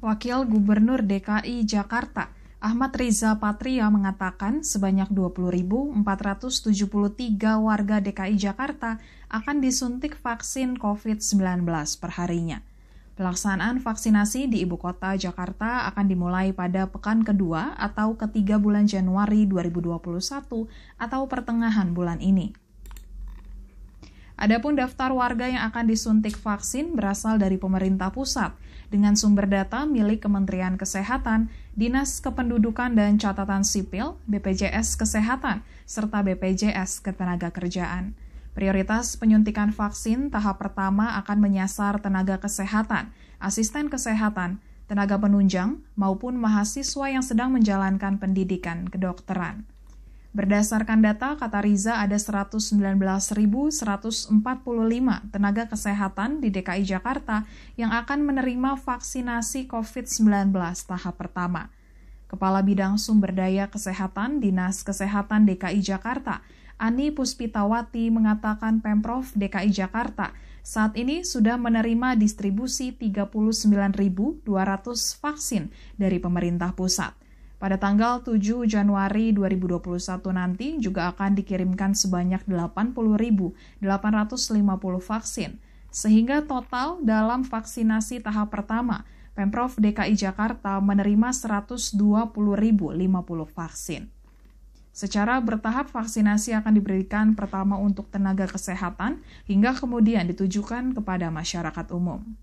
Wakil Gubernur DKI Jakarta, Ahmad Riza Patria mengatakan sebanyak 20.473 warga DKI Jakarta akan disuntik vaksin COVID-19 perharinya. Pelaksanaan vaksinasi di ibu kota Jakarta akan dimulai pada pekan kedua atau ketiga bulan Januari 2021 atau pertengahan bulan ini. Adapun daftar warga yang akan disuntik vaksin berasal dari pemerintah pusat dengan sumber data milik Kementerian Kesehatan, Dinas Kependudukan dan Catatan Sipil, BPJS Kesehatan, serta BPJS Ketenagakerjaan. Prioritas penyuntikan vaksin tahap pertama akan menyasar tenaga kesehatan, asisten kesehatan, tenaga penunjang, maupun mahasiswa yang sedang menjalankan pendidikan kedokteran. Berdasarkan data, kata Riza ada 119.145 tenaga kesehatan di DKI Jakarta yang akan menerima vaksinasi COVID-19 tahap pertama. Kepala Bidang Sumber Daya Kesehatan Dinas Kesehatan DKI Jakarta, Ani Puspitawati mengatakan Pemprov DKI Jakarta saat ini sudah menerima distribusi 39.200 vaksin dari pemerintah pusat. Pada tanggal 7 Januari 2021 nanti juga akan dikirimkan sebanyak 80.850 vaksin, sehingga total dalam vaksinasi tahap pertama, Pemprov DKI Jakarta menerima 120.050 vaksin. Secara bertahap vaksinasi akan diberikan pertama untuk tenaga kesehatan hingga kemudian ditujukan kepada masyarakat umum.